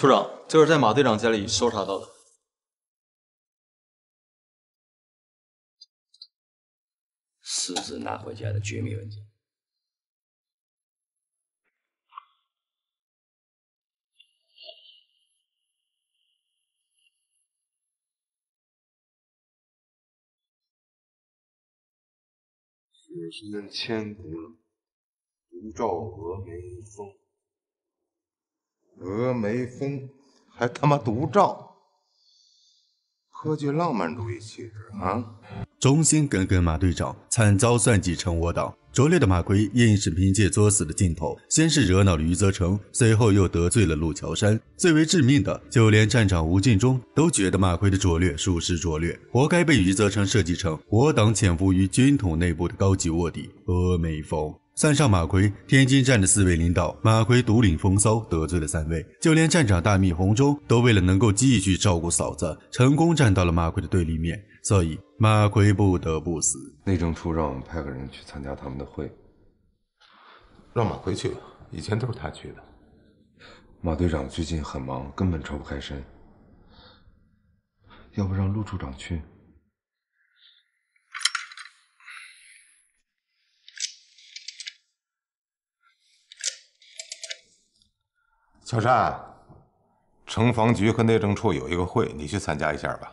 处长，这是在马队长家里搜查到的，私自拿回家的绝密文件。此生千古独照峨眉峰。峨眉峰还他妈独照，颇具浪漫主义气质啊！忠心耿耿马队长惨遭算计成我党，拙劣的马奎硬是凭借作死的劲头，先是惹恼了余则成，随后又得罪了陆桥山。最为致命的，就连站长吴敬忠都觉得马奎的拙劣属实拙劣，活该被余则成设计成我党潜伏于军统内部的高级卧底峨眉峰。算上马奎，天津站的四位领导，马奎独领风骚，得罪了三位，就连站长大秘洪忠都为了能够继续照顾嫂子，成功站到了马奎的对立面，所以马奎不得不死。内政处让我们派个人去参加他们的会，让马奎去吧，以前都是他去的。马队长最近很忙，根本抽不开身，要不让陆处长去？小善，城防局和内政处有一个会，你去参加一下吧。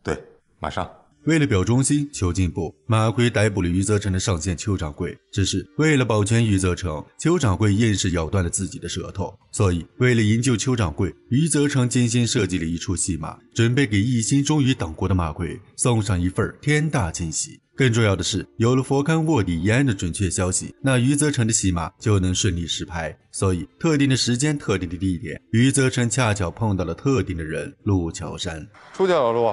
对，马上。为了表忠心求进步，马奎逮捕了余则成的上线邱掌柜。只是为了保全余则成，邱掌柜硬是咬断了自己的舌头。所以，为了营救邱掌柜，余则成精心设计了一出戏码，准备给一心忠于党国的马奎送上一份天大惊喜。更重要的是，有了佛龛卧底延安的准确消息，那余则成的戏码就能顺利实拍。所以，特定的时间、特定的地点，余则成恰巧碰到了特定的人陆桥山。出去，老陆，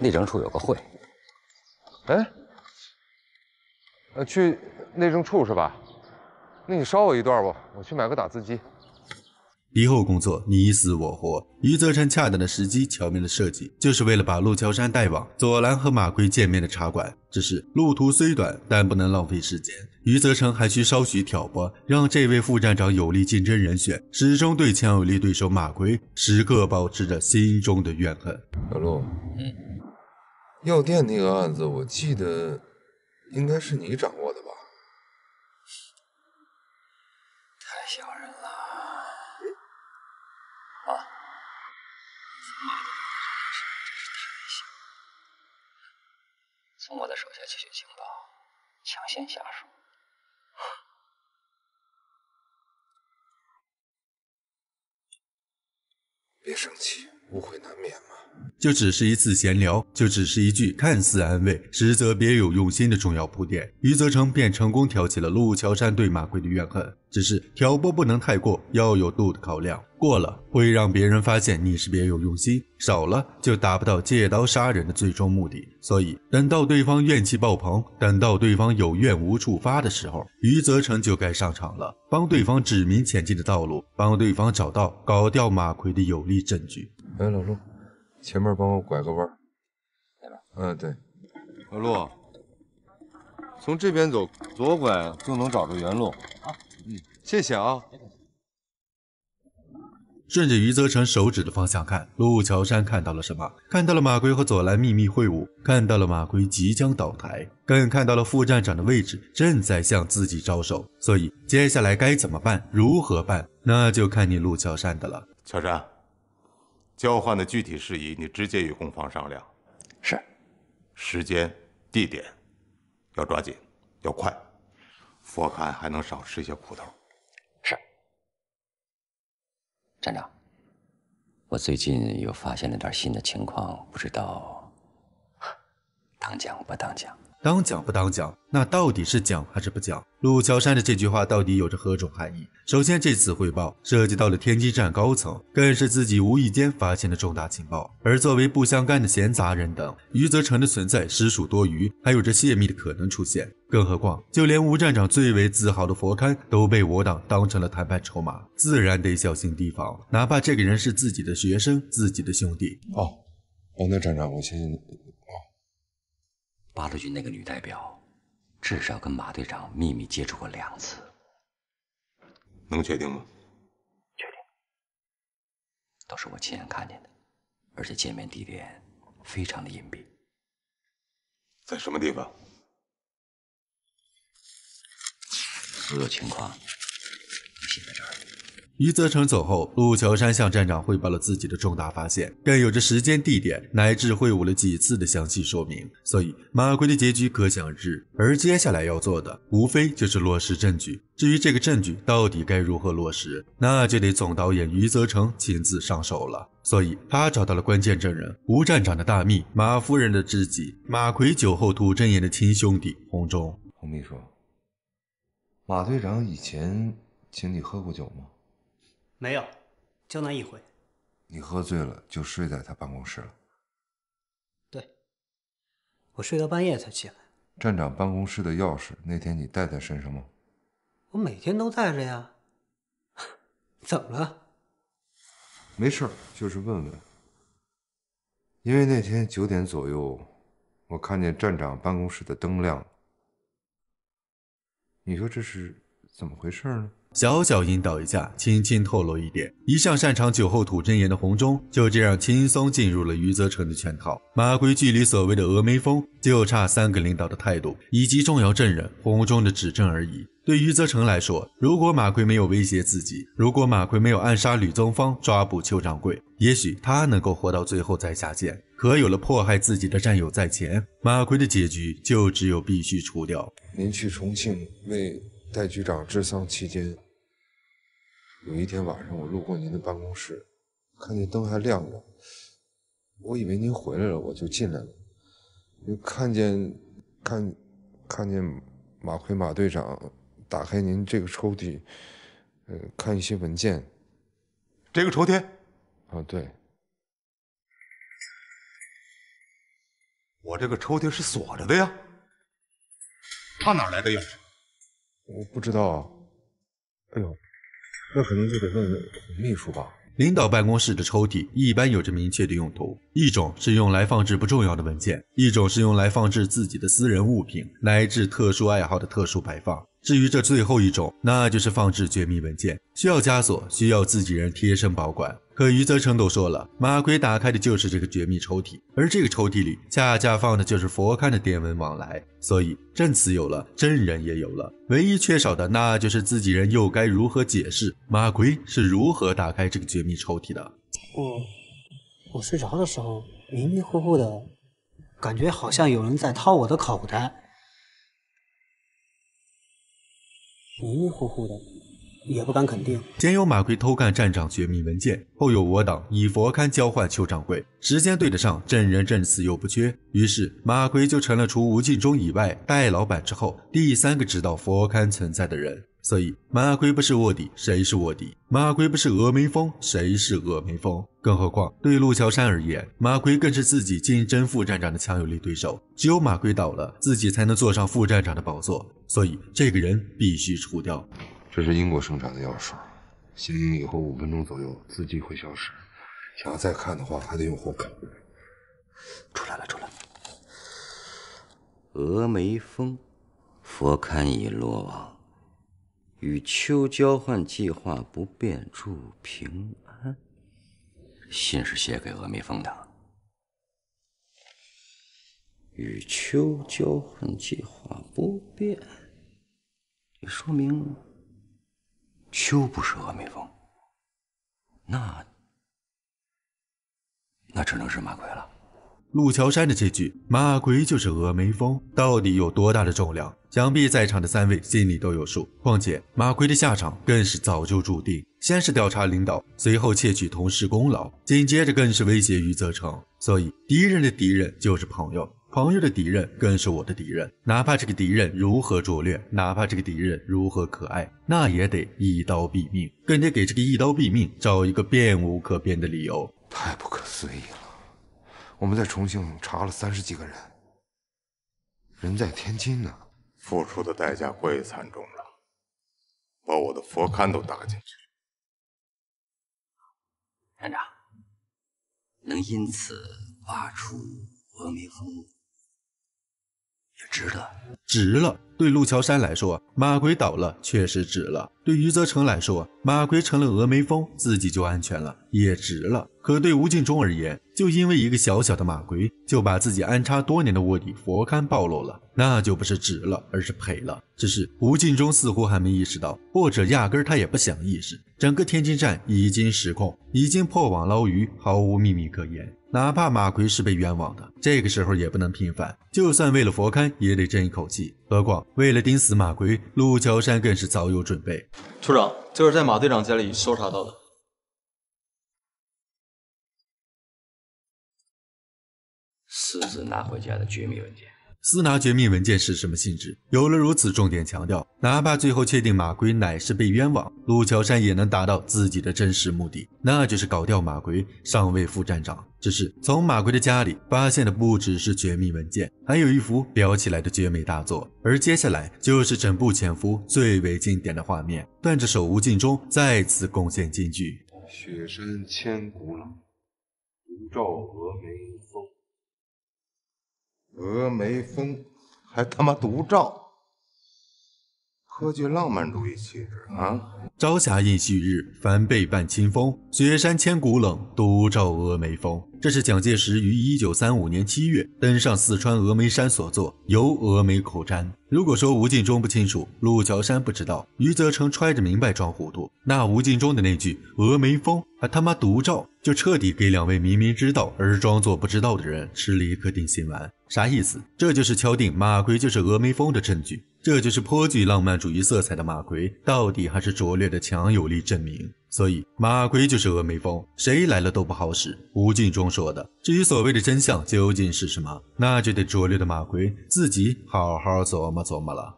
内政处有个会。哎，呃，去内政处是吧？那你捎我一段吧，我去买个打字机。敌后工作，你死我活。余则成恰当的时机，巧妙的设计，就是为了把陆桥山带往左蓝和马奎见面的茶馆。只是路途虽短，但不能浪费时间。余则成还需稍许挑拨，让这位副站长有力竞争人选，始终对强有力对手马奎时刻保持着心中的怨恨。小陆，嗯，药店那个案子，我记得应该是你掌握的吧？我的手下窃取情报，抢先下手。别生气，误会难免嘛。就只是一次闲聊，就只是一句看似安慰，实则别有用心的重要铺垫。余则成便成功挑起了陆桥山对马奎的怨恨。只是挑拨不能太过，要有度的考量，过了会让别人发现你是别有用心，少了就达不到借刀杀人的最终目的。所以等到对方怨气爆棚，等到对方有怨无处发的时候，余则成就该上场了，帮对方指明前进的道路，帮对方找到搞掉马奎的有力证据。哎，老陆，前面帮我拐个弯。来嗯，对，老陆，从这边走，左拐就能找到原路。啊。谢谢啊！顺着余则成手指的方向看，陆桥山看到了什么？看到了马奎和左蓝秘密会晤，看到了马奎即将倒台，更看到了副站长的位置正在向自己招手。所以接下来该怎么办？如何办？那就看你陆桥山的了。桥山，交换的具体事宜你直接与公方商量。是。时间、地点，要抓紧，要快。佛龛还能少吃一些苦头。站长，我最近又发现了点新的情况，不知道当讲不当讲。当讲不当讲，那到底是讲还是不讲？陆桥山的这句话到底有着何种含义？首先，这次汇报涉及到了天机站高层，更是自己无意间发现的重大情报。而作为不相干的闲杂人等，余则成的存在实属多余，还有着泄密的可能出现。更何况，就连吴站长最为自豪的佛龛都被我党当成了谈判筹码，自然得小心提防。哪怕这个人是自己的学生，自己的兄弟。哦，哦，那站长，我先。八路军那个女代表，至少跟马队长秘密接触过两次，能确定吗？确定，都是我亲眼看见的，而且见面地点非常的隐蔽，在什么地方？所有情况都写在这儿。余则成走后，陆桥山向站长汇报了自己的重大发现，更有着时间、地点乃至会晤了几次的详细说明，所以马奎的结局可想而知。而接下来要做的，无非就是落实证据。至于这个证据到底该如何落实，那就得总导演余则成亲自上手了。所以，他找到了关键证人吴站长的大秘马夫人的知己马奎酒后吐真言的亲兄弟洪忠。洪秘书，马队长以前请你喝过酒吗？没有，就那一回。你喝醉了就睡在他办公室了。对，我睡到半夜才起来。站长办公室的钥匙，那天你带在身上吗？我每天都带着呀。怎么了？没事儿，就是问问。因为那天九点左右，我看见站长办公室的灯亮了。你说这是怎么回事呢？小小引导一下，轻轻透露一点。一向擅长酒后吐真言的洪忠就这样轻松进入了余则成的圈套。马奎距离所谓的峨眉峰，就差三个领导的态度以及重要证人洪忠的指证而已。对余则成来说，如果马奎没有威胁自己，如果马奎没有暗杀吕宗方、抓捕邱掌柜，也许他能够活到最后再下线。可有了迫害自己的战友在前，马奎的结局就只有必须除掉。您去重庆为。戴局长治丧期间，有一天晚上，我路过您的办公室，看见灯还亮着，我以为您回来了，我就进来了，就看见看，看见马奎马队长打开您这个抽屉，呃，看一些文件，这个抽屉？啊，对，我这个抽屉是锁着的呀，他哪来的钥匙？我不知道，啊。哎呦，那可能就得问问秘书吧。领导办公室的抽屉一般有着明确的用途，一种是用来放置不重要的文件，一种是用来放置自己的私人物品乃至特殊爱好的特殊摆放。至于这最后一种，那就是放置绝密文件，需要枷锁，需要自己人贴身保管。可余则成都说了，马奎打开的就是这个绝密抽屉，而这个抽屉里恰恰放的就是佛龛的电文往来。所以证词有了，证人也有了，唯一缺少的那就是自己人又该如何解释马奎是如何打开这个绝密抽屉的？我，我睡着的时候，迷迷糊糊的，感觉好像有人在掏我的口袋。迷迷糊糊的，也不敢肯定。前有马奎偷看站长绝密文件，后有我党以佛龛交换邱掌柜，时间对得上，证人证词又不缺，于是马奎就成了除吴敬中以外，戴老板之后第三个知道佛龛存在的人。所以马奎不是卧底，谁是卧底？马奎不是峨眉峰，谁是峨眉峰？更何况，对陆桥山而言，马奎更是自己竞争副站长的强有力对手。只有马奎倒了，自己才能坐上副站长的宝座。所以，这个人必须除掉。这是英国生产的药水，行，影以后五分钟左右字迹会消失。想要再看的话，还得用火烤。出来了，出来了。峨眉峰，佛龛已落网。与秋交换计划不变，祝平安。信是写给峨眉峰的。与秋交换计划不变，也说明秋不是峨眉峰。那，那只能是马奎了。陆桥山的这句“马奎就是峨眉峰”，到底有多大的重量？想必在场的三位心里都有数。况且马奎的下场更是早就注定：先是调查领导，随后窃取同事功劳，紧接着更是威胁余则成。所以，敌人的敌人就是朋友，朋友的敌人更是我的敌人。哪怕这个敌人如何拙劣，哪怕这个敌人如何可爱，那也得一刀毙命，更得给这个一刀毙命找一个变无可变的理由。太不可思议了！我们在重庆查了三十几个人，人在天津呢，付出的代价过于惨重了，把我的佛龛都打进去。院长，能因此挖出峨眉峰，也值得，值了。对陆桥山来说，马奎倒了确实值了；对余则成来说，马奎成了峨眉峰，自己就安全了，也值了。可对吴敬忠而言，就因为一个小小的马奎，就把自己安插多年的卧底佛龛暴露了，那就不是值了，而是赔了。只是吴敬忠似乎还没意识到，或者压根他也不想意识，整个天津站已经失控，已经破网捞鱼，毫无秘密可言。哪怕马奎是被冤枉的，这个时候也不能平反，就算为了佛龛，也得争一口气。何况，为了盯死马奎，陆桥山更是早有准备。处长，这是在马队长家里搜查到的，私自拿回家的绝密文件。私拿绝密文件是什么性质？有了如此重点强调，哪怕最后确定马奎乃是被冤枉，陆桥山也能达到自己的真实目的，那就是搞掉马奎，上位副站长。只是从马奎的家里发现的不只是绝密文件，还有一幅裱起来的绝美大作。而接下来就是整部潜伏最为经典的画面：断着手无尽忠，再次贡献金句。雪山千古冷，独照峨眉峰。峨眉峰还他妈独照。颇具浪漫主义气质啊！朝霞映旭日，凡背伴清风。雪山千古冷，独照峨眉峰。这是蒋介石于一九三五年七月登上四川峨眉山所作《游峨眉口瞻》。如果说吴敬中不清楚，陆桥山不知道，余则成揣着明白装糊涂，那吴敬中的那句“峨眉峰还他妈独照”，就彻底给两位明明知道而装作不知道的人吃了一颗定心丸。啥意思？这就是敲定马奎就是峨眉峰的证据。这就是颇具浪漫主义色彩的马奎，到底还是拙劣的强有力证明。所以，马奎就是峨眉峰，谁来了都不好使。吴敬中说的。至于所谓的真相究竟是什么，那就得拙劣的马奎自己好好琢磨琢磨了。